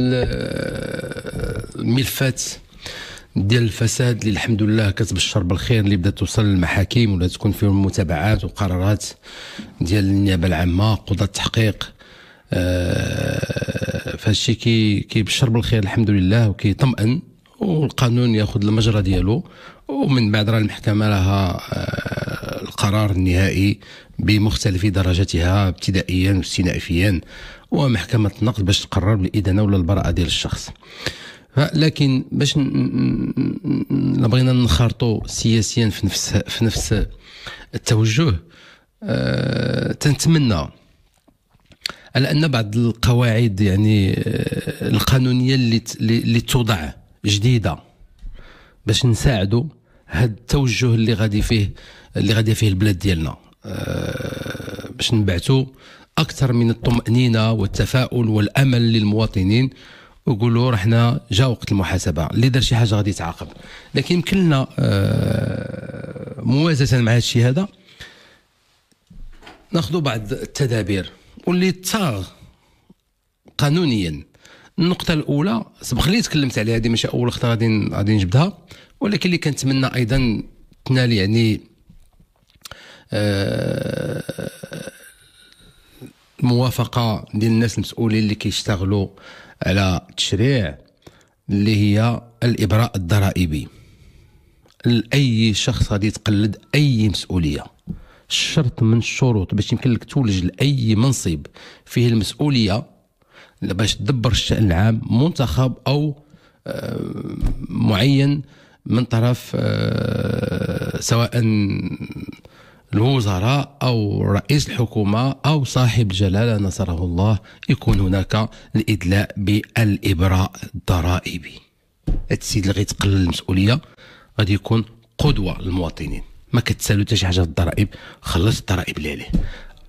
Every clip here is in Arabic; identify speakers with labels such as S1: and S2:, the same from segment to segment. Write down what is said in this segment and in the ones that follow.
S1: الملفات ديال الفساد اللي الحمد لله كتبشر بالخير اللي بدات توصل للمحاكم ولا تكون فيهم متابعات وقرارات ديال النيابه العامه قضاة التحقيق آه، فهادشي كي كيبشر بالخير الحمد لله وكيطمئن والقانون ياخذ المجرى ديالو ومن بعد راه المحكمه راها آه، القرار النهائي بمختلف درجاتها ابتدائيا واستنائفيا ومحكمه النقد باش تقرر بالادانه ولا البراءه ديال الشخص لكن باش بغينا نخرطوا سياسيا في نفس في نفس التوجه أه تنتمنى على ان بعض القواعد يعني آه، القانونيه اللي اللي توضع جديده باش نساعدوا هاد التوجه اللي غادي فيه اللي غادي فيه البلاد ديالنا أه باش نبعثوا اكثر من الطمانينه والتفاؤل والامل للمواطنين وقولوا راه حنا جا وقت المحاسبه اللي دار شي حاجه غادي يتعاقب لكن يمكن لنا أه موازاه مع هذا الشيء هذا ناخذوا بعض التدابير واللي تصاغ قانونيا النقطة الأولى سبق لي تكلمت عليها هذه ماشي أول خطرة غادي غادي نجبدها ولكن اللي كنتمنى أيضا تنال يعني الموافقة آه، ديال الناس المسؤولين اللي كيشتغلوا على التشريع اللي هي الإبراء الضرائبي لأي شخص غادي يتقلد أي مسؤولية شرط من الشروط باش يمكن لك تولج لأي منصب فيه المسؤولية باش تدبر الشان العام منتخب او آه، معين من طرف آه، سواء الوزراء او رئيس الحكومه او صاحب الجلاله نصره الله يكون هناك الادلاء بالابراء الضرائبي هذا السيد اللي غيتقلل المسؤوليه غادي يكون قدوه للمواطنين ما كتسالو حتى شي حاجه في الضرائب خلص الضرائب اللي عليه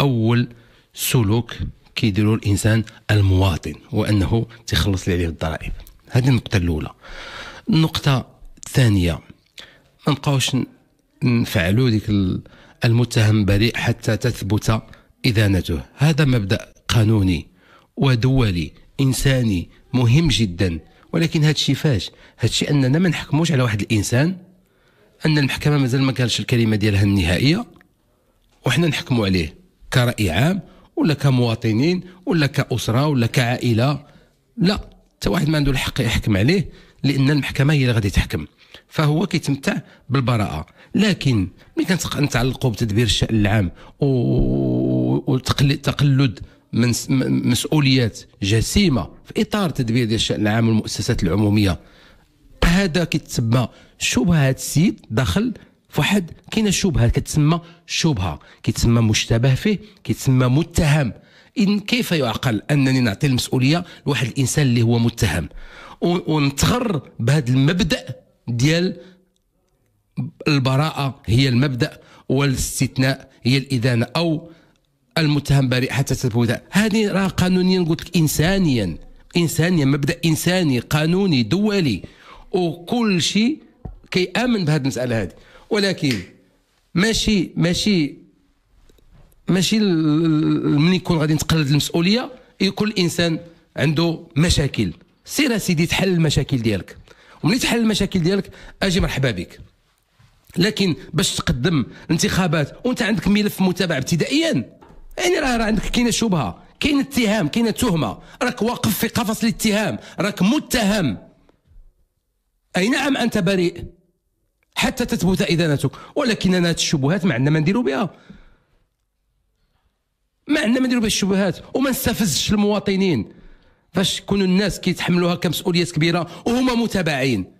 S1: اول سلوك كيديروا الانسان المواطن وانه تخلص عليه الضرائب هذه النقطه الاولى النقطه الثانيه ما نبقاوش نفعلوا ديك المتهم بريء حتى تثبت إدانته هذا مبدأ قانوني ودولي إنساني مهم جدا ولكن هذا الشيء فاش هذا الشيء أننا ما نحكموش على واحد الإنسان أن المحكمة مازال ما قالش الكلمة ديالها النهائية وحنا نحكموا عليه كرأي عام ولا كمواطنين ولا كاسره ولا كعائله لا حتى واحد ما عنده الحق يحكم عليه لان المحكمه هي اللي غادي تحكم فهو كيتمتع بالبراءه لكن ملي كنتعلقوا بتدبير الشان العام وتقلد من مسؤوليات جسيمه في اطار تدبير ديال الشان العام والمؤسسات العموميه هذا كيتسمى شبهه السيد داخل فواحد كاينه الشبهه كتسمى شبهه كيتسمى مشتبه فيه كيتسمى متهم إن كيف يعقل أنني نعطي المسؤولية لواحد الإنسان اللي هو متهم ونتغر بهذا المبدأ ديال البراءة هي المبدأ والاستثناء هي الإدانة أو المتهم بريء حتى تثبت هذه راه قانونيا قلت لك إنسانيا إنسانيا مبدأ إنساني قانوني دولي وكل شيء كيآمن بهذه المسألة هذه ولكن ماشي ماشي ماشي ملي يكون غادي نتقلد المسؤوليه يكون الانسان عنده مشاكل سير سيدي تحل المشاكل ديالك وملي تحل المشاكل ديالك اجي مرحبا بك لكن باش تقدم انتخابات وانت عندك ملف متابع ابتدائيا يعني راه راه عندك كاينه شبهه كاين اتهام كاينه تهمه راك واقف في قفص الاتهام راك متهم اي نعم انت بريء حتى تثبت إدانتك ولكننا الشبهات ما عندنا ما نديرو بها ما عندنا ما نديرو بها الشبهات وما نستفزش المواطنين فاش يكونوا الناس كيتحملوها كمسؤوليات كبيره وهما متابعين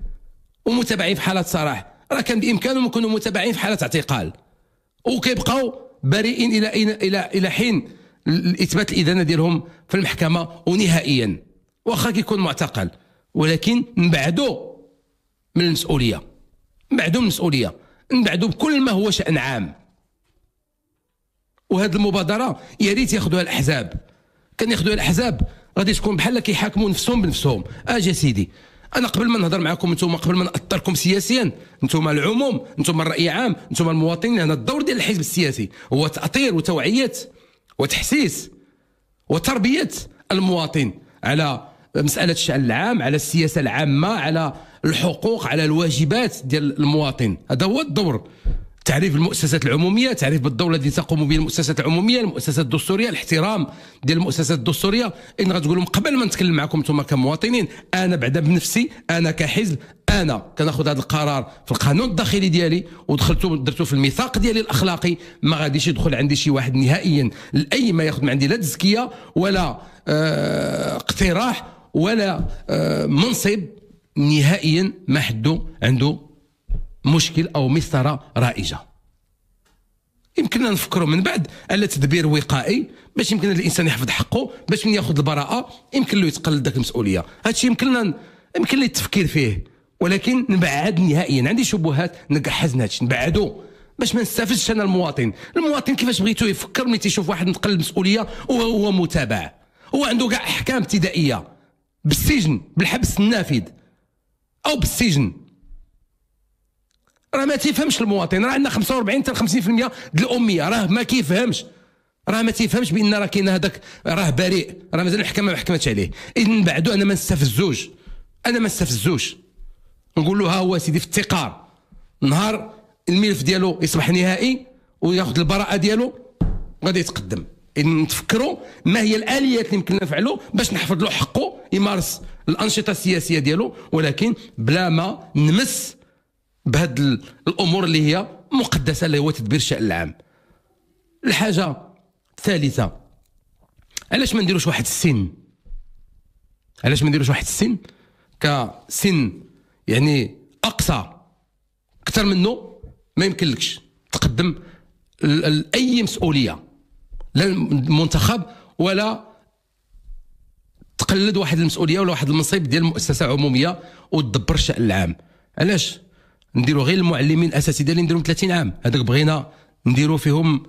S1: ومتابعين في حاله صراح راه كان بامكانهم يكونوا متابعين في حاله اعتقال وكيبقاو بريئين الى اين الى الى حين اثبات الادانه ديالهم في المحكمه ونهائيا واخا كيكون معتقل ولكن نبعدو من المسؤوليه من بعدو المسؤوليه نبعدو بكل ما هو شان عام وهذه المبادره يا ريت ياخذوها الاحزاب كان ياخذوها الاحزاب غادي تكون بحال كيحاكموا نفسهم بنفسهم آه سيدي انا قبل ما نهضر معكم نتوما قبل ما ناثركم سياسيا نتوما العموم نتوما الراي عام نتوما المواطنين هنا الدور ديال الحزب السياسي هو تاطير وتوعيه وتحسيس وتربيه المواطن على مساله الشان العام على السياسه العامه على الحقوق على الواجبات ديال المواطن هذا هو الدور تعريف المؤسسات العموميه تعريف بالدور الذي تقوم به المؤسسات العموميه المؤسسات الدستوريه الاحترام ديال المؤسسات الدستوريه ان غتقول لهم قبل ما نتكلم معكم انتم كمواطنين انا بعدا بنفسي انا كحزب انا كناخذ هذا القرار في القانون الداخلي ديالي ودخلته درته في الميثاق ديالي الاخلاقي ما غاديش يدخل عندي شي واحد نهائيا لاي ما ياخذ من عندي لا تزكيه ولا آه، اقتراح ولا آه، منصب نهائيا ما حدو عنده مشكل او مسطره رائجه يمكننا نفكروا من بعد على تدبير وقائي باش يمكن الانسان يحفظ حقه باش من ياخذ البراءه يمكن له يتقلد ذاك المسؤوليه هادشي يمكننا يمكن لي التفكير فيه ولكن نبعد نهائيا عندي شبهات نقحزنا هادشي نبعدو باش ما نستافدش انا المواطن المواطن كيفاش بغيتو يفكر ملي تيشوف واحد متقلل مسؤوليه وهو متابع هو عنده كاع احكام ابتدائيه بالسجن بالحبس النافذ او بالسجن راه ما تيفهمش المواطن راه عندنا 45 حتى 50% ديال الاميه راه ما كيفهمش راه ما تيفهمش بان راه كاين هذاك راه بريء راه مازال الحكمه ما حكمتش عليه اذا بعدو انا ما نستفزوش انا ما نستفزوش نقول له ها هو سيدي في افتقار نهار الملف ديالو يصبح نهائي وياخذ البراءه ديالو غادي يتقدم نتفكروا ما هي الاليات اللي يمكننا نفعلوا باش نحفظ له حقه يمارس الانشطه السياسيه ديالو ولكن بلا ما نمس بهاد الامور اللي هي مقدسه اللي هو تدبير الشان العام الحاجه الثالثه علاش ما نديروش واحد السن علاش ما نديروش واحد السن كسن يعني اقصى اكثر منه ما يمكنلكش تقدم لاي مسؤوليه لا المنتخب ولا تقلد واحد المسؤوليه ولا واحد المنصب ديال المؤسسه عموميه وتدبر الشان العام علاش نديرو غير المعلمين الاساتذه اللي نديرهم 30 عام هذاك بغينا نديرو فيهم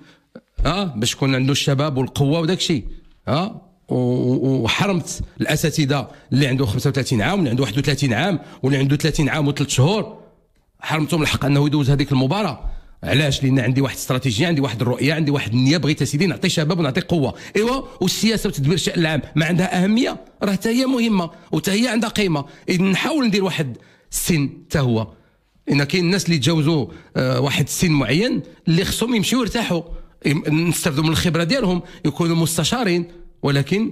S1: اه باش يكون عنده الشباب والقوه وداك الشيء اه وحرمت الاساتذه اللي عنده 35 عام واللي عنده 31 عام واللي عنده 30 عام وثلاث شهور حرمتهم الحق انه يدوز هذيك المباراه علاش لان عندي واحد استراتيجيه عندي واحد الرؤيه عندي واحد النيه بغيت اسيدي نعطي شباب ونعطي قوه ايوا والسياسه وتدبير الشان العام ما عندها اهميه راه حتى هي مهمه وحتى هي عندها قيمه اذا نحاول ندير واحد السن حتى هو ان كاين الناس اللي تجاوزوا آه، واحد السن معين اللي خصهم يمشيو يرتاحوا نستافدوا من الخبره ديالهم يكونوا مستشارين ولكن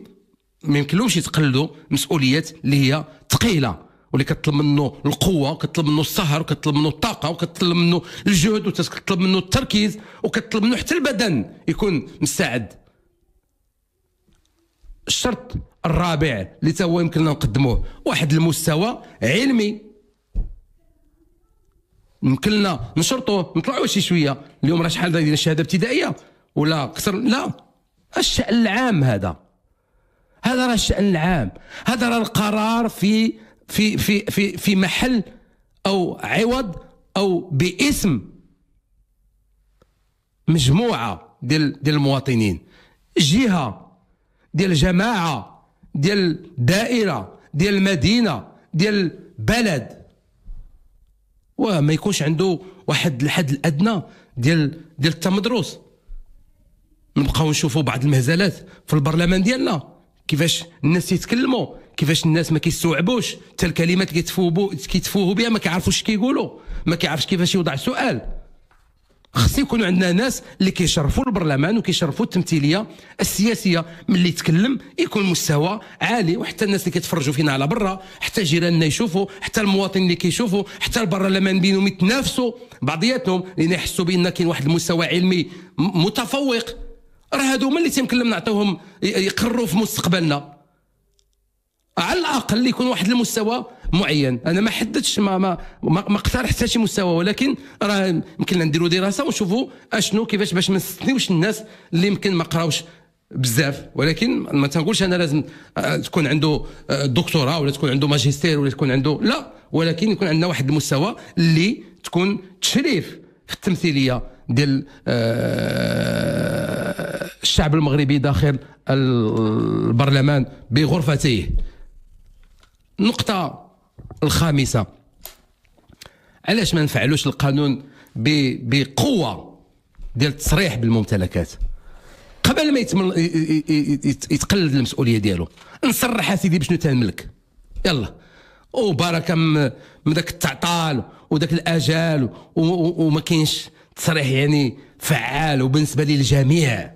S1: ما يمكنلهمش يتقلدوا مسؤوليات اللي هي ثقيله واللي كتطلب منه القوه وكتطلب منه السهر وكتطلب منه الطاقه وكتطلب منه الجهد وكتطلب منه التركيز وكتطلب منه حتى البدن يكون مستعد الشرط الرابع اللي هو يمكننا نقدموه واحد المستوى علمي يمكن لنا نشرطوه نطلعوا شي شويه اليوم راه شحال دايرين شهاده ابتدائيه ولا اكثر لا الشان العام هذا هذا راه الشان العام هذا راه القرار في في في في في محل او عوض او باسم مجموعه ديال ديال المواطنين جهه ديال جماعه ديال دائره ديال مدينه ديال بلد وما يكونش عنده واحد الحد الادنى ديال ديال التمدرس نبقاو نشوفوا بعض المهزلات في البرلمان ديالنا كيفاش الناس يتكلموا كيفاش الناس ما كيستوعبوش حتى الكلمات كيتفوهوا كيتفوهوا بها ما كيعرفوش كيقولوا ما كيعرفش كيفاش يوضع السؤال خص يكونوا عندنا ناس اللي كيشرفوا البرلمان وكيشرفوا التمثيليه السياسيه ملي يتكلم يكون مستوى عالي وحتى الناس اللي كيتفرجوا فينا على برا حتى جيراننا يشوفوا حتى المواطن اللي كيشوفوا حتى البرلمان بينهم يتنافسوا بعضياتهم لان يحسوا بان كاين واحد المستوى علمي متفوق راه هادو هما اللي تيمكن نعطيهم نعطيوهم يقروا في مستقبلنا على الاقل يكون واحد المستوى معين انا ما حددتش ما ما ما اقترحت شي مستوى ولكن راه يمكن نديروا دراسه ونشوفوا اشنو كيفاش باش ما نستنيوش الناس اللي يمكن ما قراوش بزاف ولكن ما تنقولش انا لازم آه، تكون عنده آه، دكتوراه ولا تكون عنده ماجستير ولا تكون عنده لا ولكن يكون عندنا واحد المستوى اللي تكون تشريف في التمثيليه ديال آه، الشعب المغربي داخل البرلمان بغرفته النقطه الخامسه علاش ما نفعلوش القانون بقوه ديال التصريح بالممتلكات قبل ما يتمل يتقلد المسؤوليه ديالو نصرح سيدي بشنو تنملك يلا وبركه من ذاك التعطال وذاك الاجال وما كاينش تصريح يعني فعال وبالنسبه للجميع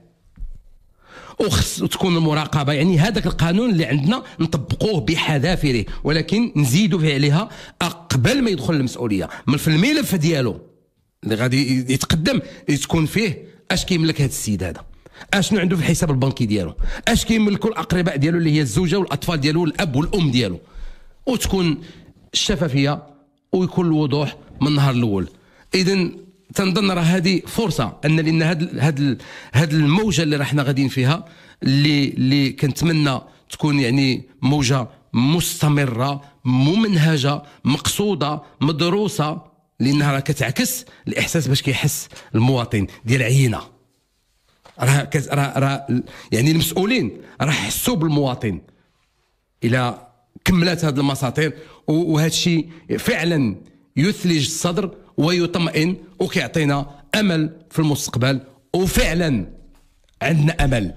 S1: وخص تكون المراقبه يعني هذاك القانون اللي عندنا نطبقوه بحذافيره ولكن نزيدوا فيه عليها قبل ما يدخل المسؤوليه من في الملف ديالو اللي غادي يتقدم تكون فيه اش كيملك هذا السيد هذا اشنو عنده في الحساب البنكي ديالو اش كيملكوا الاقرباء ديالو اللي هي الزوجه والاطفال ديالو والاب والام ديالو وتكون الشفافيه ويكون الوضوح من النهار الاول اذا تنظن راه هذه فرصه ان لان هاد هاد الموجه اللي راه حنا غاديين فيها اللي اللي كنتمنى تكون يعني موجه مستمره ممنهجه مقصوده مدروسه لانها راه كتعكس الاحساس باش كيحس المواطن ديال عينه راه راه را يعني المسؤولين راه حسوا بالمواطن الى كملت هذه المساطير وهذا الشيء فعلا يثلج الصدر ويطمئن وكيعطينا امل في المستقبل وفعلا عندنا امل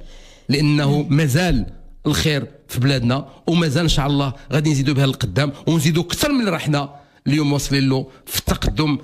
S1: لانه مازال الخير في بلادنا ومازال ان شاء الله غادي نزيدو بها القدام ونزيدوا اكثر من اللي رحنا اليوم واصلين له في التقدم